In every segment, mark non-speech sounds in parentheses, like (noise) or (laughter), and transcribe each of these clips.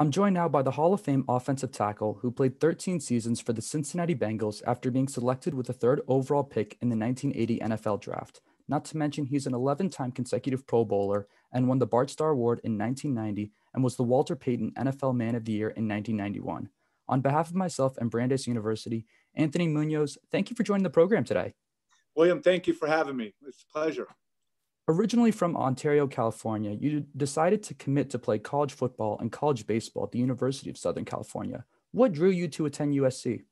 I'm joined now by the Hall of Fame offensive tackle who played 13 seasons for the Cincinnati Bengals after being selected with the third overall pick in the 1980 NFL Draft. Not to mention, he's an 11 time consecutive Pro Bowler and won the Bart Starr Award in 1990 and was the Walter Payton NFL Man of the Year in 1991. On behalf of myself and Brandeis University, Anthony Munoz, thank you for joining the program today. William, thank you for having me. It's a pleasure. Originally from Ontario, California, you decided to commit to play college football and college baseball at the University of Southern California. What drew you to attend USC?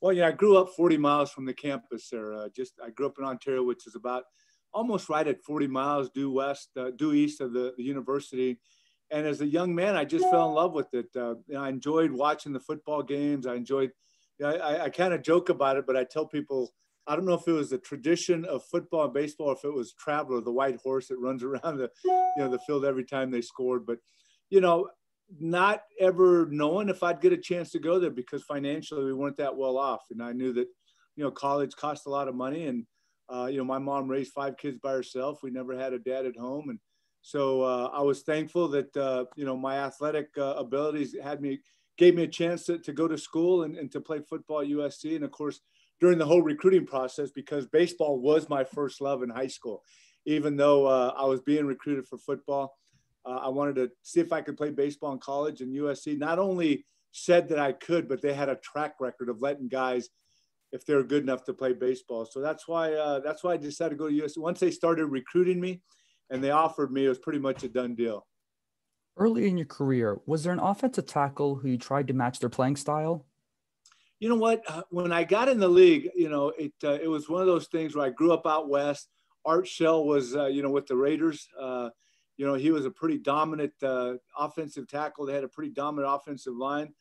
Well, yeah, I grew up 40 miles from the campus there. Uh, just I grew up in Ontario, which is about almost right at 40 miles due west, uh, due east of the, the, university. And as a young man, I just fell in love with it. Uh, I enjoyed watching the football games. I enjoyed, I, I kind of joke about it, but I tell people I don't know if it was the tradition of football and baseball, if it was Traveler, the white horse that runs (laughs) around the, you know, the field every time they scored. But, you know, not ever knowing if I'd get a chance to go there because financially we weren't that well off, and I knew that, you know, college cost a lot of money, and uh, you know, my mom raised five kids by herself. We never had a dad at home, and so uh, I was thankful that uh, you know my athletic uh, abilities had me gave me a chance to, to go to school and, and to play football at USC, and of course during the whole recruiting process because baseball was my first love in high school. Even though uh, I was being recruited for football, uh, I wanted to see if I could play baseball in college. And USC not only said that I could, but they had a track record of letting guys if they were good enough to play baseball. So that's why uh, that's why I decided to go to USC. Once they started recruiting me, and they offered me, it was pretty much a done deal. Early in your career, was there an offensive tackle who you tried to match their playing style? you know what? Uh, when I got in the league, you know, it uh, it was one of those things where I grew up out west. Art Shell was, uh, you know, with the Raiders. Uh, you know, he was a pretty dominant uh, offensive tackle. They had a pretty dominant offensive line.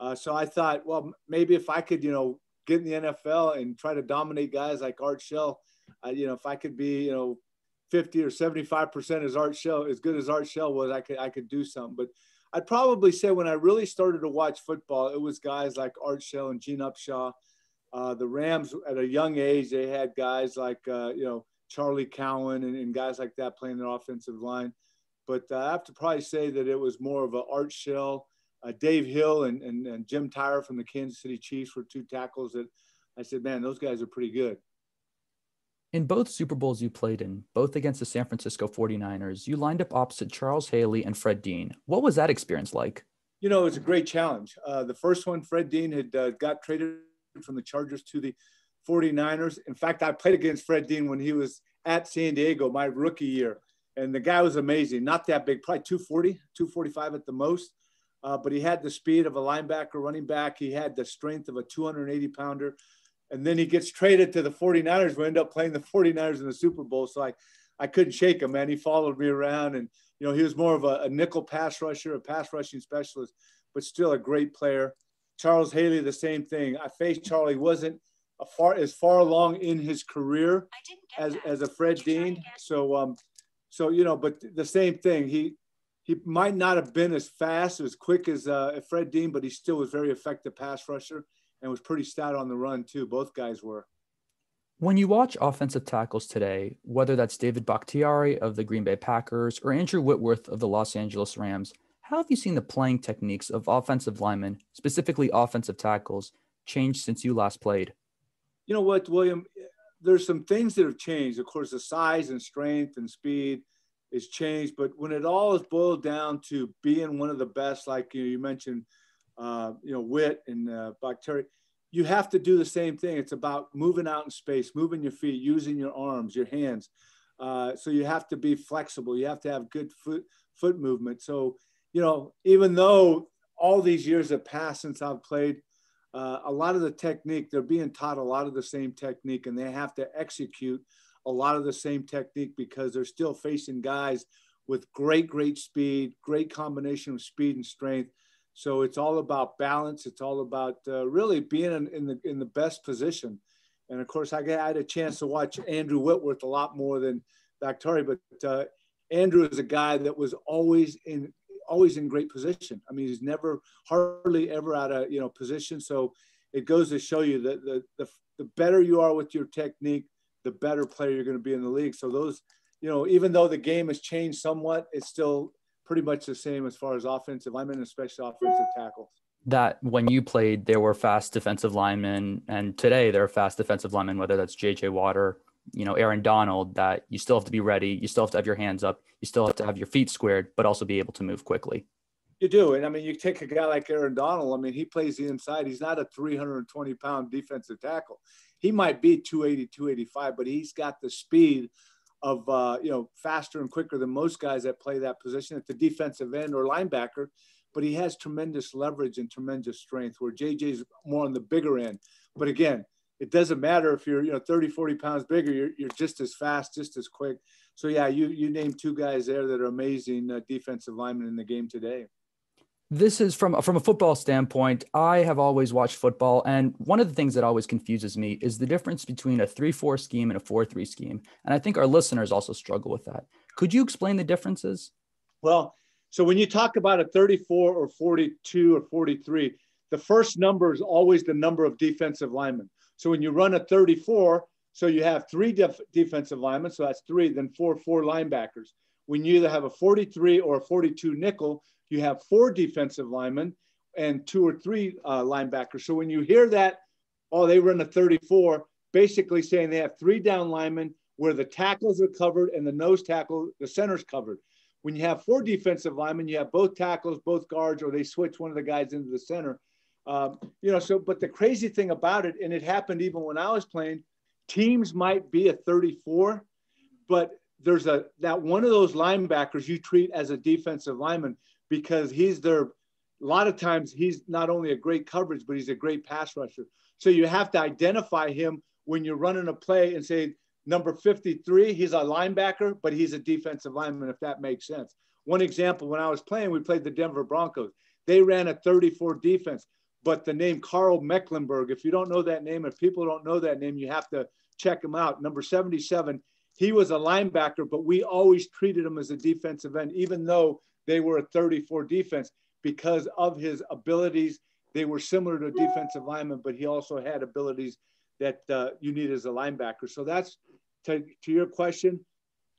Uh, so I thought, well, maybe if I could, you know, get in the NFL and try to dominate guys like Art Shell, you know, if I could be, you know, 50 or 75 percent as Art Shell, as good as Art Shell was, I could I could do something. But I'd probably say when I really started to watch football, it was guys like Art Shell and Gene Upshaw. Uh, the Rams, at a young age, they had guys like uh, you know Charlie Cowan and, and, guys like that playing their offensive line. But uh, I have to probably say that it was more of an Art Shell, uh, Dave Hill, and, and, and Jim Tyre from the Kansas City Chiefs were two tackles that I said, man, those guys are pretty good. In both Super Bowls you played in, both against the San Francisco 49ers, you lined up opposite Charles Haley and Fred Dean. What was that experience like? You know, it was a great challenge. Uh, the first one, Fred Dean had uh, got traded from the Chargers to the 49ers. In fact, I played against Fred Dean when he was at San Diego my rookie year. And the guy was amazing. Not that big, probably 240, 245 at the most. Uh, but he had the speed of a linebacker, running back. He had the strength of a 280 pounder and then he gets traded to the 49ers. We end up playing the 49ers in the Super Bowl. So I, I couldn't shake him, man. He followed me around and, you know, he was more of a, a nickel pass rusher, a pass rushing specialist, but still a great player. Charles Haley, the same thing. I faced Charlie, wasn't a far as far along in his career as, as a Fred Dean. So, um, so, you know, but the same thing, he, he might not have been as fast, as quick as uh, Fred Dean, but he still was very effective pass rusher and was pretty stout on the run too. Both guys were. When you watch offensive tackles today, whether that's David Bakhtiari of the Green Bay Packers or Andrew Whitworth of the Los Angeles Rams, how have you seen the playing techniques of offensive linemen, specifically offensive tackles, change since you last played? You know what, William? There's some things that have changed. Of course, the size and strength and speed is changed, but when it all is boiled down to being one of the best, like you, you mentioned, uh, you know, wit and uh, bacteria. You have to do the same thing. It's about moving out in space, moving your feet, using your arms, your hands. Uh, so you have to be flexible. You have to have good foot foot movement. So you know, even though all these years have passed since I've played, uh, a lot of the technique they're being taught a lot of the same technique, and they have to execute a lot of the same technique because they're still facing guys with great, great speed, great combination of speed and strength so it's all about balance. It's all about uh, really being in, in, the in the best position. And of course, I, got, I had a chance to watch Andrew Whitworth a lot more than Bakhtari, but uh, Andrew is a guy that was always in always in great position. I mean, he's never hardly ever out of you know position. So it goes to show you that the, the the better you are with your technique, the better player you're going to be in the league. So those, you know, even though the game has changed somewhat, it's still pretty much the same as far as offensive linemen, especially offensive tackles. That when you played, there were fast defensive linemen, and today there are fast defensive linemen, whether that's JJ Water, you know, Aaron Donald, that you still have to be ready, you still have to have your hands up, you still have to have your feet squared, but also be able to move quickly. You do. And I mean, you take a guy like Aaron Donald, I mean, he plays the inside. He's not a 320 pound defensive tackle. He might be 280, 285, but he's got the speed of uh, you know faster and quicker than most guys that play that position at the defensive end or linebacker, but he has tremendous leverage and tremendous strength. Where JJ's more on the bigger end, but again, it doesn't matter if you're you know 30, 40 pounds bigger. You're, you're just as fast, just as quick. So yeah, you you named two guys there that are amazing uh, defensive linemen in the game today this is from from a football standpoint i have always watched football and one of the things that always confuses me is the difference between a 3-4 scheme and a 4-3 scheme and i think our listeners also struggle with that could you explain the differences well so when you talk about a 34 or 42 or 43 the first number is always the number of defensive linemen so when you run a 34 so you have three def- defensive linemen so that's three then four four linebackers when you either have a 43 or a 42 nickel, you have four defensive linemen and two or three uh, linebackers. So when you hear that, oh, they run a 34, basically saying they have three down linemen where the tackles are covered and the nose tackle, the center's covered. When you have four defensive linemen, you have both tackles, both guards, or they switch one of the guys into the center. Um, you know, so, but the crazy thing about it, and it happened even when I was playing, teams might be a 34, but there's a that one of those linebackers you treat as a defensive lineman because he's there. a lot of times he's not only a great coverage but he's a great pass rusher so you have to identify him when you're running a play and say number 53 he's a linebacker but he's a defensive lineman if that makes sense one example when i was playing we played the denver broncos they ran a 34 defense but the name carl mecklenburg if you don't know that name if people don't know that name you have to check him out number 77 he was a linebacker, but we always treated him as a defensive end, even though they were a 34 defense because of his abilities. They were similar to defensive lineman, but he also had abilities that uh, you need as a linebacker. So that's to, to your question.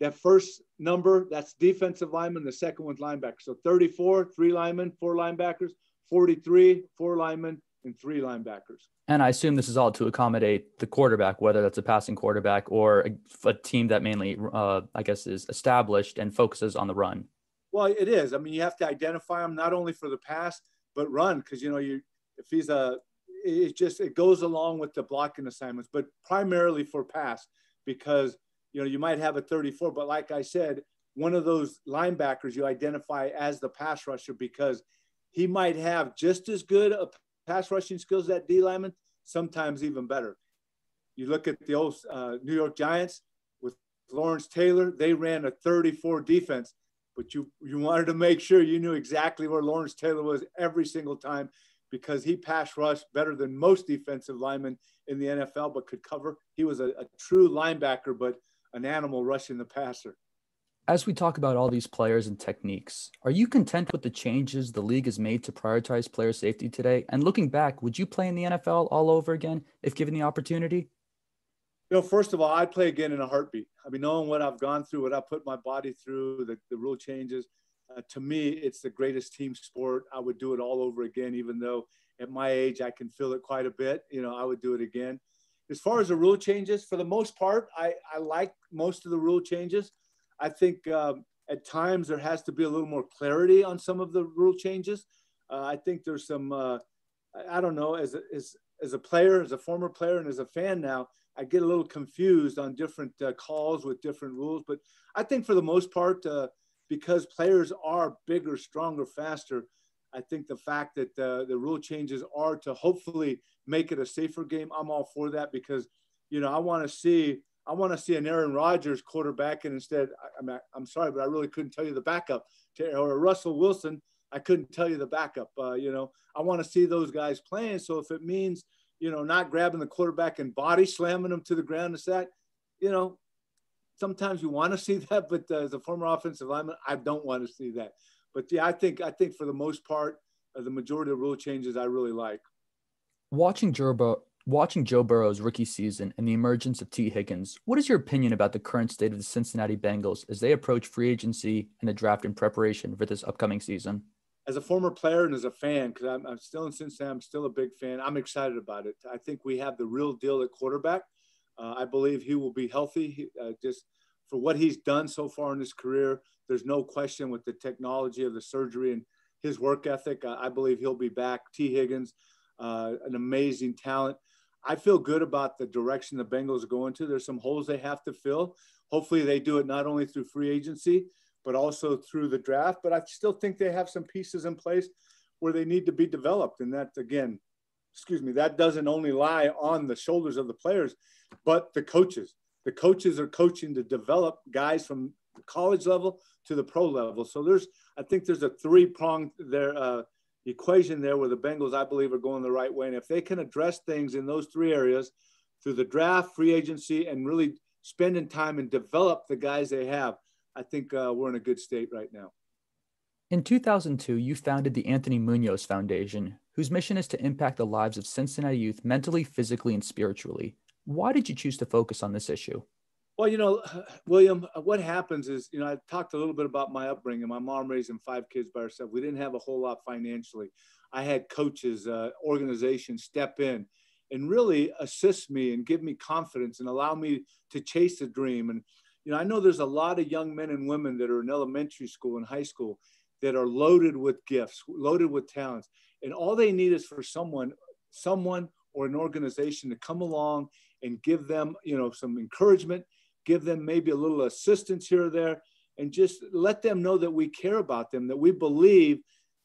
That first number, that's defensive lineman. The second one's linebacker. So 34, three linemen, four linebackers, 43, four linemen, and three linebackers. And I assume this is all to accommodate the quarterback, whether that's a passing quarterback or a, a team that mainly, uh, I guess, is established and focuses on the run. Well, it is. I mean, you have to identify him not only for the pass but run because you know you if he's a it just it goes along with the blocking assignments, but primarily for pass because you know you might have a 34, but like I said, one of those linebackers you identify as the pass rusher because he might have just as good a pass rushing skills that D lineman, sometimes even better. You look at the old uh, New York Giants with Lawrence Taylor, they ran a 34 defense, but you, you wanted to make sure you knew exactly where Lawrence Taylor was every single time because he pass rushed better than most defensive linemen in the NFL, but could cover. He was a, a true linebacker, but an animal rushing the passer. As we talk about all these players and techniques, are you content with the changes the league has made to prioritize player safety today? And looking back, would you play in the NFL all over again if given the opportunity? You know, first of all, I'd play again in a heartbeat. I mean, knowing what I've gone through, what I put my body through, the, the rule changes, uh, to me, it's the greatest team sport. I would do it all over again, even though at my age, I can feel it quite a bit. You know, I would do it again. As far as the rule changes, for the most part, I, I like most of the rule changes. I think um, at times there has to be a little more clarity on some of the rule changes. Uh, I think there's some, uh, I don't know, as a, as, as a player, as a former player, and as a fan now, I get a little confused on different uh, calls with different rules. But I think for the most part, uh, because players are bigger, stronger, faster, I think the fact that uh, the rule changes are to hopefully make it a safer game, I'm all for that because, you know, I want to see I want to see an Aaron Rodgers quarterback, and instead, I, am i I'm sorry, but I really couldn't tell you the backup to or Russell Wilson. I couldn't tell you the backup. Uh, you know, I want to see those guys playing. So if it means you know not grabbing the quarterback and body slamming them to the ground and that, you know, sometimes you want to see that, (laughs) but uh, as a former offensive lineman, I don't want to see that. But yeah, I think I think for the most part, uh, the majority of rule changes I really like. Watching Jerbo Watching Joe Burrow's rookie season and the emergence of T. Higgins, what is your opinion about the current state of the Cincinnati Bengals as they approach free agency and the draft in preparation for this upcoming season? As a former player and as a fan, because I'm, I'm, still in Cincinnati, I'm still a big fan. I'm excited about it. I think we have the real deal at quarterback. Uh, I believe he will be healthy. He, uh, just for what he's done so far in his career, there's no question with the technology of the surgery and his work ethic. I, I believe he'll be back. T. Higgins, uh, an amazing talent. I feel good about the direction the Bengals are going to. There's some holes they have to fill. Hopefully, they do it not only through free agency, but also through the draft. But I still think they have some pieces in place where they need to be developed. And that, again, excuse me, that doesn't only lie on the shoulders of the players, but the coaches. The coaches are coaching to develop guys from the college level to the pro level. So there's, I think there's a three pronged there, uh, equation there where the Bengals, I believe, are going the right way. And if they can address things in those three areas through the draft, free agency, and really spending time and develop the guys they have, I think uh, we're in a good state right now. In 2002, you founded the Anthony Munoz Foundation, whose mission is to impact the lives of Cincinnati youth mentally, physically, and spiritually. Why did you choose to focus on this issue? Well, you know, (sighs) William, uh, what happens is, you know, I talked a little bit about my upbringing. My mom raising five kids by herself. We didn't have a whole lot financially. I had coaches, uh, organizations step in and really assist me and give me confidence and allow me to chase the dream. And, you know, I know there's a lot of young men and women that are in elementary school and high school that are loaded with gifts, loaded with talents. And all they need is for someone, someone or an organization to come along and give them, you know, some encouragement give them maybe a little assistance here or there, and just let them know that we care about them, that we believe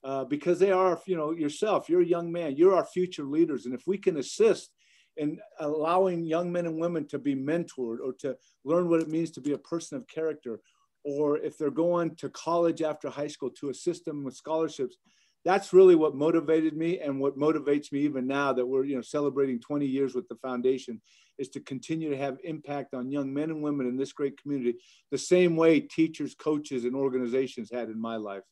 uh, because they are, you know, yourself, you're a young man, you're our future leaders. And if we can assist in allowing young men and women to be mentored or to learn what it means to be a person of character, or if they're going to college after high school to assist them with scholarships, that's really what motivated me and what motivates me even now that we're you know celebrating 20 years with the foundation is to continue to have impact on young men and women in this great community the same way teachers coaches and organizations had in my life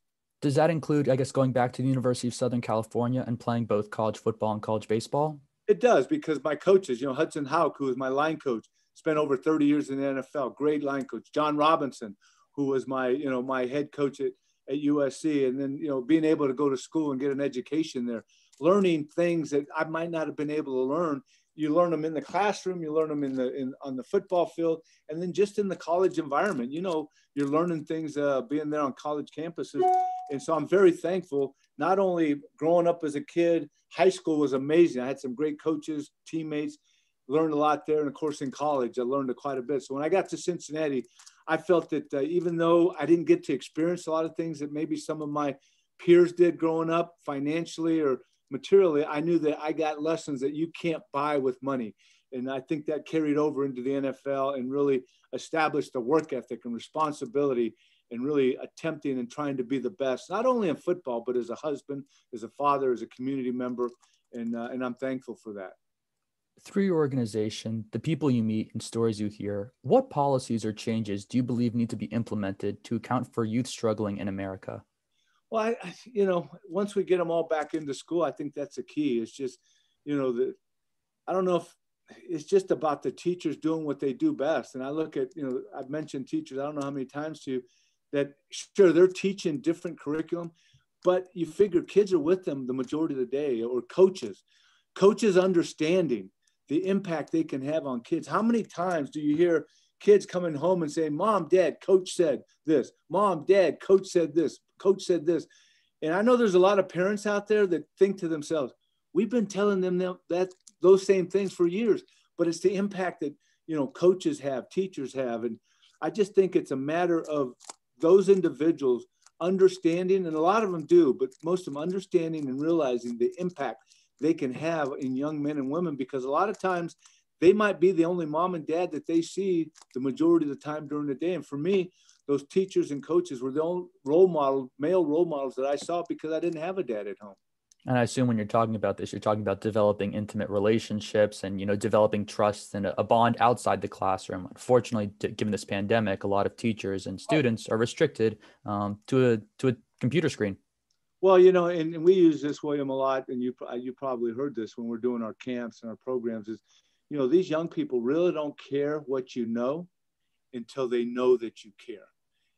does that include i guess going back to the university of southern california and playing both college football and college baseball it does because my coaches you know hudson hauk who was my line coach spent over 30 years in the nfl great line coach john robinson who was my you know my head coach at at USC, and then you know being able to go to school and get an education there, learning things that I might not have been able to learn. You learn them in the classroom, you learn them in the in on the football field, and then just in the college environment. You know, you're learning things uh, being there on college campuses, and so I'm very thankful. Not only growing up as a kid, high school was amazing. I had some great coaches, teammates, learned a lot there, and of course in college I learned quite a bit. So when I got to Cincinnati, I felt that uh, even though I didn't get to experience a lot of things that maybe some of my peers did growing up financially or materially, I knew that I got lessons that you can't buy with money. And I think that carried over into the NFL and really established a work ethic and responsibility and really attempting and trying to be the best, not only in football, but as a husband, as a father, as a community member. And, uh, and I'm thankful for that through your organization, the people you meet, and stories you hear, what policies or changes do you believe need to be implemented to account for youth struggling in America? Well, I, I, you know, once we get them all back into school, I think that's the key. It's just, you know, the, I don't know if it's just about the teachers doing what they do best. And I look at, you know, I've mentioned teachers, I don't know how many times to that sure they're teaching different curriculum, but you figure kids are with them the majority of the day or coaches, coaches understanding the impact they can have on kids. How many times do you hear kids coming home and saying, Mom, Dad, coach said this. Mom, Dad, coach said this. Coach said this. And I know there's a lot of parents out there that think to themselves, we've been telling them that, that those same things for years, but it's the impact that you know coaches have, teachers have. And I just think it's a matter of those individuals understanding, and a lot of them do, but most of them understanding and realizing the impact they can have in young men and women because a lot of times they might be the only mom and dad that they see the majority of the time during the day. And for me, those teachers and coaches were the only role model, male role models that I saw because I didn't have a dad at home. And I assume when you're talking about this, you're talking about developing intimate relationships and you know developing trust and a bond outside the classroom. Unfortunately, given this pandemic, a lot of teachers and students are restricted um, to a to a computer screen well, you know, and, and we use this, William, a lot, and you uh, you probably heard this when we're doing our camps and our programs is, you know, these young people really don't care what you know until they know that you care.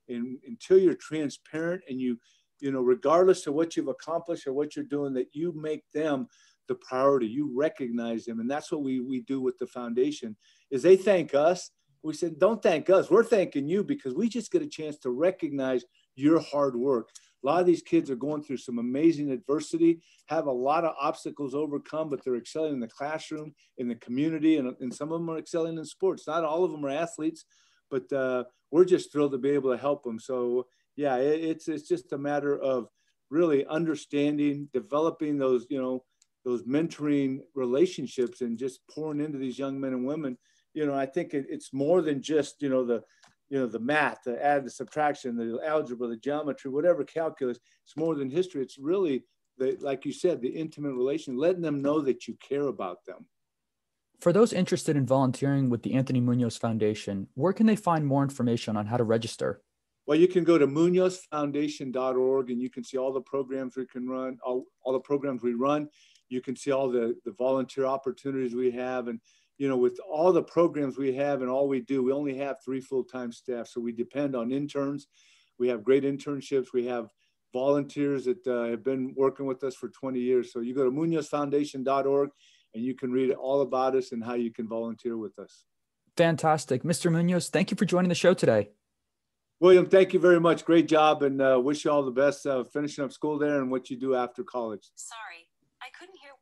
And until you're transparent and you, you know, regardless of what you've accomplished or what you're doing, that you make them the priority. You recognize them. And that's what we, we do with the foundation is they thank us. We said, don't thank us. We're thanking you because we just get a chance to recognize your hard work. A lot of these kids are going through some amazing adversity, have a lot of obstacles overcome, but they're excelling in the classroom, in the community, and, and some of them are excelling in sports. Not all of them are athletes, but uh, we're just thrilled to be able to help them. So yeah, it, it's it's just a matter of really understanding, developing those you know those mentoring relationships, and just pouring into these young men and women. You know, I think it, it's more than just you know the you know, the math, the add, the subtraction, the algebra, the geometry, whatever calculus, it's more than history. It's really, the, like you said, the intimate relation, letting them know that you care about them. For those interested in volunteering with the Anthony Munoz Foundation, where can they find more information on how to register? Well, you can go to munozfoundation.org and you can see all the programs we can run, all, all the programs we run. You can see all the, the volunteer opportunities we have and you know, with all the programs we have and all we do, we only have three full-time staff. So we depend on interns. We have great internships. We have volunteers that uh, have been working with us for 20 years. So you go to munozfoundation.org and you can read all about us and how you can volunteer with us. Fantastic. Mr. Munoz, thank you for joining the show today. William, thank you very much. Great job and uh, wish you all the best uh, finishing up school there and what you do after college. Sorry, I couldn't hear